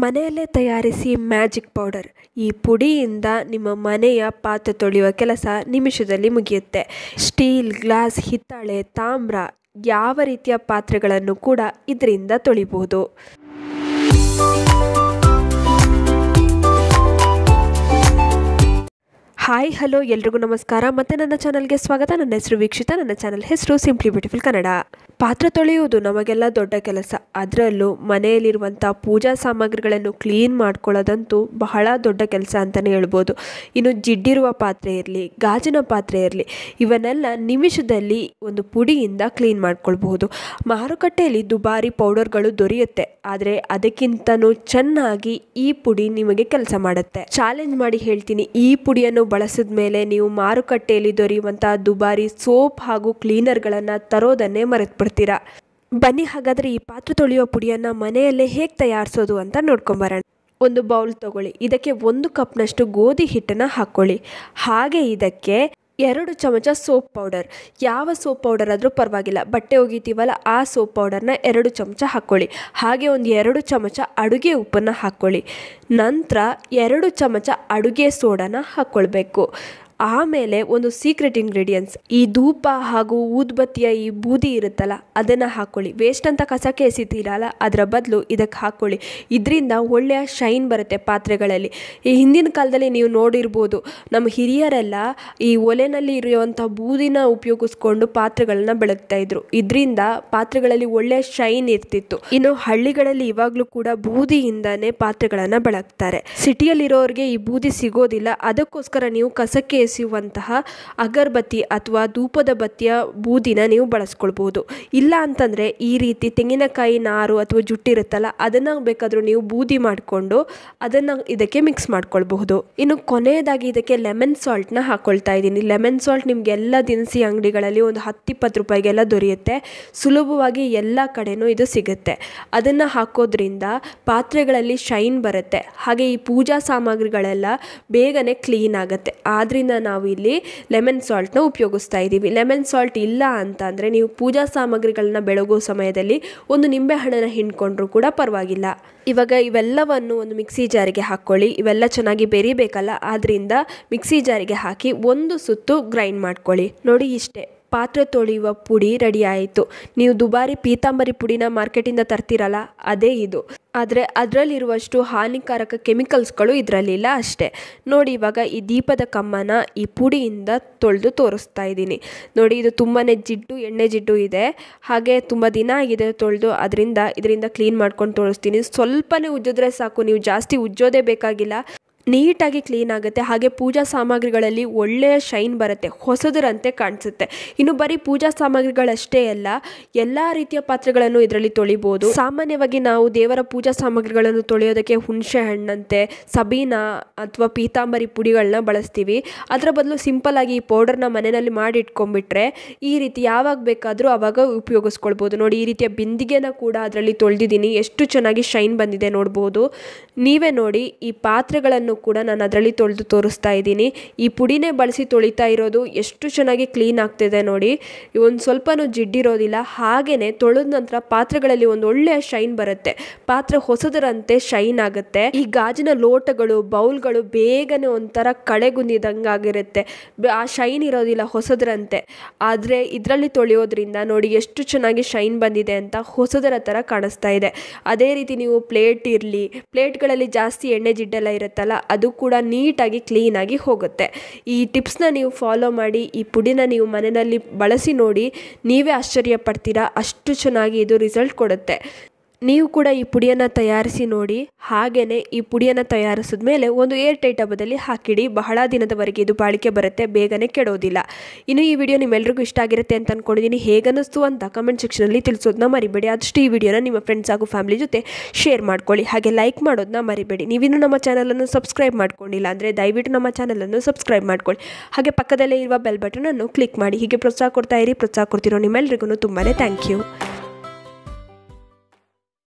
ಮನೆಯಲ್ಲೇ ತಯಾರಿಸಿ magic powder ಈ ಪುಡಿಯಿಂದ ನಿಮ್ಮ ಮನೆಯ ಪಾತ್ರೆ ತೊಳೆಯುವ ಕೆಲಸ ನಿಮಿಷದಲ್ಲಿ ಮುಗಿಯುತ್ತೆ ಸ್ಟೀಲ್ ಗ್ಲಾಸ್ ಹಿತ್ತಾಳೆ ತಾಮ್ರ ಯಾವ ರೀತಿಯ ಪಾತ್ರೆಗಳನ್ನು ಕೂಡ ಇದರಿಂದ ತೊಳಿಬಹುದು ಹಾಯ್ ಹಲೋ ಎಲ್ರಿಗೂ ನಮಸ್ಕಾರ ಮತ್ತೆ ನನ್ನ ಚಾನಲ್ಗೆ ಸ್ವಾಗತ ನನ್ನ ಹೆಸರು ವೀಕ್ಷಿತ ನನ್ನ ಚಾನಲ್ ಹೆಸರು ಸಿಂಪ್ಲಿ ಬ್ಯೂಟಿಫುಲ್ ಕನ್ನಡ ಪಾತ್ರೆ ತೊಳೆಯುವುದು ನಮಗೆಲ್ಲ ದೊಡ್ಡ ಕೆಲಸ ಅದರಲ್ಲೂ ಮನೆಯಲ್ಲಿರುವಂಥ ಪೂಜಾ ಸಾಮಗ್ರಿಗಳನ್ನು ಕ್ಲೀನ್ ಮಾಡ್ಕೊಳ್ಳೋದಂತೂ ಬಹಳ ದೊಡ್ಡ ಕೆಲಸ ಅಂತಲೇ ಹೇಳ್ಬೋದು ಇನ್ನು ಜಿಡ್ಡಿರುವ ಪಾತ್ರೆ ಇರಲಿ ಗಾಜಿನ ಪಾತ್ರೆ ಇರಲಿ ಇವನ್ನೆಲ್ಲ ನಿಮಿಷದಲ್ಲಿ ಒಂದು ಪುಡಿಯಿಂದ ಕ್ಲೀನ್ ಮಾಡ್ಕೊಳ್ಬಹುದು ಮಾರುಕಟ್ಟೆಯಲ್ಲಿ ದುಬಾರಿ ಪೌಡರ್ಗಳು ದೊರೆಯುತ್ತೆ ಆದರೆ ಅದಕ್ಕಿಂತನೂ ಚೆನ್ನಾಗಿ ಈ ಪುಡಿ ನಿಮಗೆ ಕೆಲಸ ಮಾಡುತ್ತೆ ಚಾಲೆಂಜ್ ಮಾಡಿ ಹೇಳ್ತೀನಿ ಈ ಪುಡಿಯನ್ನು ಬಳಸಿದ ಮೇಲೆ ನೀವು ಮಾರುಕಟ್ಟೆಯಲ್ಲಿ ದೊರೆಯುವಂಥ ದುಬಾರಿ ಸೋಪ್ ಹಾಗೂ ಕ್ಲೀನರ್ಗಳನ್ನು ತರೋದನ್ನೇ ಮರೆತು ಬನ್ನಿ ಹಾಗಾದರೆ ಈ ಪಾತ್ರೆ ತೊಳೆಯುವ ಪುಡಿಯನ್ನು ಮನೆಯಲ್ಲೇ ಹೇಗೆ ತಯಾರಿಸೋದು ಅಂತ ನೋಡ್ಕೊಂಬರೋಣ ಒಂದು ಬೌಲ್ ತಗೊಳ್ಳಿ ಇದಕ್ಕೆ ಒಂದು ಕಪ್ನಷ್ಟು ಗೋಧಿ ಹಿಟ್ಟನ್ನು ಹಾಕ್ಕೊಳ್ಳಿ ಹಾಗೆ ಇದಕ್ಕೆ ಎರಡು ಚಮಚ ಸೋಪ್ ಪೌಡರ್ ಯಾವ ಸೋಪ್ ಪೌಡರ್ ಆದರೂ ಪರವಾಗಿಲ್ಲ ಬಟ್ಟೆ ಒಗಿತೀವಲ್ಲ ಆ ಸೋಪ್ ಪೌಡರ್ನ ಎರಡು ಚಮಚ ಹಾಕ್ಕೊಳ್ಳಿ ಹಾಗೆ ಒಂದು ಎರಡು ಚಮಚ ಅಡುಗೆ ಉಪ್ಪನ್ನು ಹಾಕ್ಕೊಳ್ಳಿ ನಂತರ ಎರಡು ಚಮಚ ಅಡುಗೆ ಸೋಡನ್ನು ಹಾಕ್ಕೊಳ್ಬೇಕು ಆಮೇಲೆ ಒಂದು ಸೀಕ್ರೆಟ್ ಇಂಗ್ರೀಡಿಯೆಂಟ್ಸ್ ಈ ಧೂಪ ಹಾಗೂ ಊದ್ಬತ್ತಿಯ ಈ ಬೂದಿ ಇರುತ್ತಲ್ಲ ಅದನ್ನು ಹಾಕ್ಕೊಳ್ಳಿ ವೇಸ್ಟ್ ಅಂತ ಕಸಕ್ಕೆ ಎಸಿತೀರಲ್ಲ ಅದರ ಬದಲು ಇದಕ್ಕೆ ಹಾಕ್ಕೊಳ್ಳಿ ಇದರಿಂದ ಒಳ್ಳೆಯ ಶೈನ್ ಬರುತ್ತೆ ಪಾತ್ರೆಗಳಲ್ಲಿ ಈ ಹಿಂದಿನ ಕಾಲದಲ್ಲಿ ನೀವು ನೋಡಿರ್ಬೋದು ನಮ್ಮ ಹಿರಿಯರೆಲ್ಲ ಈ ಒಲೆಯಲ್ಲಿ ಇರುವಂಥ ಬೂದಿನ ಉಪಯೋಗಿಸ್ಕೊಂಡು ಪಾತ್ರೆಗಳನ್ನ ಬೆಳಗ್ತಾ ಇದ್ರು ಇದರಿಂದ ಪಾತ್ರೆಗಳಲ್ಲಿ ಒಳ್ಳೆಯ ಶೈನ್ ಇರ್ತಿತ್ತು ಇನ್ನು ಹಳ್ಳಿಗಳಲ್ಲಿ ಇವಾಗಲೂ ಕೂಡ ಬೂದಿಯಿಂದನೇ ಪಾತ್ರೆಗಳನ್ನು ಬೆಳಗ್ತಾರೆ ಸಿಟಿಯಲ್ಲಿರೋರಿಗೆ ಈ ಬೂದಿ ಸಿಗೋದಿಲ್ಲ ಅದಕ್ಕೋಸ್ಕರ ನೀವು ಕಸಕ್ಕೆ ಎಸೆಯುವಂತಹ ಅಗರಬತ್ತಿ ಅಥವಾ ಧೂಪದ ಬತ್ತಿಯ ಬೂದಿನ ನೀವು ಬಳಸ್ಕೊಳ್ಬೋದು ಇಲ್ಲ ಅಂತಂದರೆ ಈ ರೀತಿ ತೆಂಗಿನಕಾಯಿ ನಾರು ಅಥವಾ ಜುಟ್ಟಿರುತ್ತಲ್ಲ ಅದನ್ನು ಬೇಕಾದರೂ ನೀವು ಬೂದಿ ಮಾಡಿಕೊಂಡು ಅದನ್ನು ಇದಕ್ಕೆ ಮಿಕ್ಸ್ ಮಾಡ್ಕೊಳ್ಬಹುದು ಇನ್ನು ಕೊನೆಯದಾಗಿ ಇದಕ್ಕೆ ಲೆಮನ್ ಸಾಲ್ಟ್ನ ಹಾಕೊಳ್ತಾ ಇದ್ದೀನಿ ಲೆಮನ್ ಸಾಲ್ಟ್ ಎಲ್ಲ ದಿನಸಿ ಅಂಗಡಿಗಳಲ್ಲಿ ಒಂದು ಹತ್ತಿಪ್ಪತ್ತು ರೂಪಾಯಿಗೆಲ್ಲ ದೊರೆಯುತ್ತೆ ಸುಲಭವಾಗಿ ಎಲ್ಲ ಕಡೆನೂ ಇದು ಸಿಗುತ್ತೆ ಅದನ್ನು ಹಾಕೋದ್ರಿಂದ ಪಾತ್ರೆಗಳಲ್ಲಿ ಶೈನ್ ಬರುತ್ತೆ ಹಾಗೆ ಈ ಪೂಜಾ ಸಾಮಗ್ರಿಗಳೆಲ್ಲ ಬೇಗನೆ ಕ್ಲೀನ್ ಆಗುತ್ತೆ ಆದ್ದರಿಂದ ನಾವಿಲ್ಲಿ ನಾವು ಇಲ್ಲಿ ಲೆಮನ್ ಸಾಲ್ಟ್ನ ಉಪಯೋಗಿಸ್ತಾ ಇದ್ದೀವಿ ಲೆಮನ್ ಸಾಲ್ಟ್ ಇಲ್ಲ ಅಂತ ಅಂದರೆ ನೀವು ಪೂಜಾ ಸಾಮಗ್ರಿಗಳನ್ನ ಬೆಳಗೋ ಸಮಯದಲ್ಲಿ ಒಂದು ನಿಂಬೆಹಣ್ಣನ್ನ ಹಿಂಡ್ಕೊಂಡ್ರೂ ಕೂಡ ಪರವಾಗಿಲ್ಲ ಇವಾಗ ಇವೆಲ್ಲವನ್ನು ಒಂದು ಮಿಕ್ಸಿ ಜಾರಿಗೆ ಹಾಕ್ಕೊಳ್ಳಿ ಇವೆಲ್ಲ ಚೆನ್ನಾಗಿ ಬೆರಿಬೇಕಲ್ಲ ಆದ್ದರಿಂದ ಮಿಕ್ಸಿ ಜಾರಿಗೆ ಹಾಕಿ ಒಂದು ಸುತ್ತು ಗ್ರೈಂಡ್ ಮಾಡ್ಕೊಳ್ಳಿ ನೋಡಿ ಇಷ್ಟೇ ಪಾತ್ರೆ ತೊಳೆಯುವ ಪುಡಿ ರೆಡಿ ಆಯಿತು ನೀವು ದುಬಾರಿ ಪೀತಾಂಬರಿ ಪುಡಿನ ಮಾರ್ಕೆಟಿಂದ ತರ್ತೀರಲ್ಲ ಅದೇ ಇದು ಆದರೆ ಅದರಲ್ಲಿರುವಷ್ಟು ಹಾನಿಕಾರಕ ಕೆಮಿಕಲ್ಸ್ಗಳು ಇದರಲ್ಲಿಲ್ಲ ಅಷ್ಟೇ ನೋಡಿ ಇವಾಗ ಈ ದೀಪದ ಕಮ್ಮನ ಈ ಪುಡಿಯಿಂದ ತೊಳೆದು ತೋರಿಸ್ತಾ ಇದ್ದೀನಿ ನೋಡಿ ಇದು ತುಂಬಾ ಜಿಡ್ಡು ಎಣ್ಣೆ ಜಿಡ್ಡು ಇದೆ ಹಾಗೆ ತುಂಬ ದಿನ ಆಗಿದೆ ತೊಳೆದು ಅದರಿಂದ ಇದರಿಂದ ಕ್ಲೀನ್ ಮಾಡ್ಕೊಂಡು ತೋರಿಸ್ತೀನಿ ಸ್ವಲ್ಪನೇ ಉಜ್ಜಿದ್ರೆ ಸಾಕು ನೀವು ಜಾಸ್ತಿ ಉಜ್ಜೋದೇ ಬೇಕಾಗಿಲ್ಲ ನೀಟಾಗಿ ಕ್ಲೀನ್ ಆಗುತ್ತೆ ಹಾಗೆ ಪೂಜಾ ಸಾಮಗ್ರಿಗಳಲ್ಲಿ ಒಳ್ಳೆಯ ಶೈನ್ ಬರುತ್ತೆ ಹೊಸದರಂತೆ ಕಾಣಿಸುತ್ತೆ ಇನ್ನು ಬರೀ ಪೂಜಾ ಸಾಮಗ್ರಿಗಳಷ್ಟೇ ಅಲ್ಲ ಎಲ್ಲ ರೀತಿಯ ಪಾತ್ರೆಗಳನ್ನು ಇದರಲ್ಲಿ ತೊಳಿಬೋದು ಸಾಮಾನ್ಯವಾಗಿ ನಾವು ದೇವರ ಪೂಜಾ ಸಾಮಗ್ರಿಗಳನ್ನು ತೊಳೆಯೋದಕ್ಕೆ ಹುಣಸೆ ಹಣ್ಣಂತೆ ಸಬೀನ ಅಥವಾ ಪೀತಾಂಬರಿ ಪುಡಿಗಳನ್ನ ಬಳಸ್ತೀವಿ ಅದರ ಬದಲು ಸಿಂಪಲ್ ಆಗಿ ಈ ಪೌಡರ್ನ ಮನೆಯಲ್ಲಿ ಇಟ್ಕೊಂಡ್ಬಿಟ್ರೆ ಈ ರೀತಿ ಯಾವಾಗ ಬೇಕಾದರೂ ಅವಾಗ ಉಪಯೋಗಿಸ್ಕೊಳ್ಬೋದು ನೋಡಿ ಈ ರೀತಿಯ ಬಿಂದಿಗೆನ ಕೂಡ ಅದರಲ್ಲಿ ತೊಳೆದಿದ್ದೀನಿ ಎಷ್ಟು ಚೆನ್ನಾಗಿ ಶೈನ್ ಬಂದಿದೆ ನೋಡ್ಬೋದು ನೀವೇ ನೋಡಿ ಈ ಪಾತ್ರೆಗಳನ್ನು ಕೂಡ ನಾನು ಅದರಲ್ಲಿ ತೊಳೆದು ತೋರಿಸ್ತಾ ಇದ್ದೀನಿ ಈ ಪುಡಿನೇ ಬಳಸಿ ತೊಳಿತಾ ಇರೋದು ಎಷ್ಟು ಚೆನ್ನಾಗಿ ಕ್ಲೀನ್ ಆಗ್ತಿದೆ ನೋಡಿ ಒಂದು ಸ್ವಲ್ಪನೂ ಜಿಡ್ಡಿರೋದಿಲ್ಲ ಹಾಗೆಯೇ ತೊಳೆದ ನಂತರ ಪಾತ್ರೆಗಳಲ್ಲಿ ಒಂದು ಒಳ್ಳೆಯ ಶೈನ್ ಬರುತ್ತೆ ಪಾತ್ರೆ ಹೊಸದರಂತೆ ಶೈನ್ ಆಗುತ್ತೆ ಈ ಗಾಜಿನ ಲೋಟಗಳು ಬೌಲ್ಗಳು ಬೇಗನೆ ಒಂಥರ ಕಳೆಗುಂದಿದಂಗಾಗಿರುತ್ತೆ ಆ ಶೈನ್ ಇರೋದಿಲ್ಲ ಹೊಸದರಂತೆ ಆದರೆ ಇದರಲ್ಲಿ ತೊಳೆಯೋದ್ರಿಂದ ನೋಡಿ ಎಷ್ಟು ಚೆನ್ನಾಗಿ ಶೈನ್ ಬಂದಿದೆ ಅಂತ ಹೊಸದರ ಥರ ಕಾಣಿಸ್ತಾ ಇದೆ ಅದೇ ರೀತಿ ನೀವು ಪ್ಲೇಟ್ ಇರಲಿ ಪ್ಲೇಟ್ಗಳಲ್ಲಿ ಜಾಸ್ತಿ ಎಣ್ಣೆ ಜಿಡ್ಡೆಲ್ಲ ಇರುತ್ತಲ್ಲ ಅದು ಕೂಡ ನೀಟಾಗಿ ಕ್ಲೀನಾಗಿ ಹೋಗುತ್ತೆ ಈ ಟಿಪ್ಸ್ನ ನೀವು ಫಾಲೋ ಮಾಡಿ ಈ ಪುಡಿನ ನೀವು ಮನೆಯಲ್ಲಿ ಬಳಸಿ ನೋಡಿ ನೀವೇ ಆಶ್ಚರ್ಯ ಪಡ್ತೀರಾ ಅಷ್ಟು ಚೆನ್ನಾಗಿ ಇದು ರಿಸಲ್ಟ್ ಕೊಡುತ್ತೆ ನೀವು ಕೂಡ ಈ ಪುಡಿಯನ್ನು ತಯಾರಿಸಿ ನೋಡಿ ಹಾಗೆಯೇ ಈ ಪುಡಿಯನ್ನು ತಯಾರಿಸಿದ ಮೇಲೆ ಒಂದು ಏರ್ ಟೈಟ್ ಹಬ್ಬದಲ್ಲಿ ಹಾಕಿಡಿ ಬಹಳ ದಿನದವರೆಗೆ ಇದು ಬಾಳಿಕೆ ಬರುತ್ತೆ ಬೇಗನೆ ಕೆಡೋದಿಲ್ಲ ಇನ್ನು ಈ ವಿಡಿಯೋ ನಿಮ್ಮೆಲ್ಲರಿಗೂ ಇಷ್ಟ ಆಗಿರುತ್ತೆ ಅಂತ ಅಂದ್ಕೊಂಡಿದ್ದೀನಿ ಹೇಗನ್ನಿಸ್ತು ಅಂತ ಕಮೆಂಟ್ ಸೆಕ್ಷನಲ್ಲಿ ತಿಳಿಸೋದನ್ನ ಮರಿಬೇಡಿ ಆದಷ್ಟು ಈ ವಿಡಿಯೋನ ನಿಮ್ಮ ಫ್ರೆಂಡ್ಸ್ ಹಾಗೂ ಫ್ಯಾಮಿಲಿ ಜೊತೆ ಶೇರ್ ಮಾಡ್ಕೊಳ್ಳಿ ಹಾಗೆ ಲೈಕ್ ಮಾಡೋದನ್ನ ಮರಿಬೇಡಿ ನೀವಿನ್ನೂ ನಮ್ಮ ಚಾನಲನ್ನು ಸಬ್ಸ್ಕ್ರೈಬ್ ಮಾಡ್ಕೊಂಡಿಲ್ಲ ಅಂದರೆ ದಯವಿಟ್ಟು ನಮ್ಮ ಚಾನಲನ್ನು ಸಬ್ಸ್ಕ್ರೈಬ್ ಮಾಡ್ಕೊಳ್ಳಿ ಹಾಗೆ ಪಕ್ಕದಲ್ಲೇ ಇರುವ ಬೆಲ್ ಬಟನನ್ನು ಕ್ಲಿಕ್ ಮಾಡಿ ಹೀಗೆ ಪ್ರೋತ್ಸಾಹ ಕೊಡ್ತಾ ಇರಿ ಪ್ರೋತ್ಸಾಹ ಕೊಡ್ತಿರೋ ನಿಮ್ಮೆಲ್ಲರಿಗೂ ತುಂಬಾ ಥ್ಯಾಂಕ್ ಯು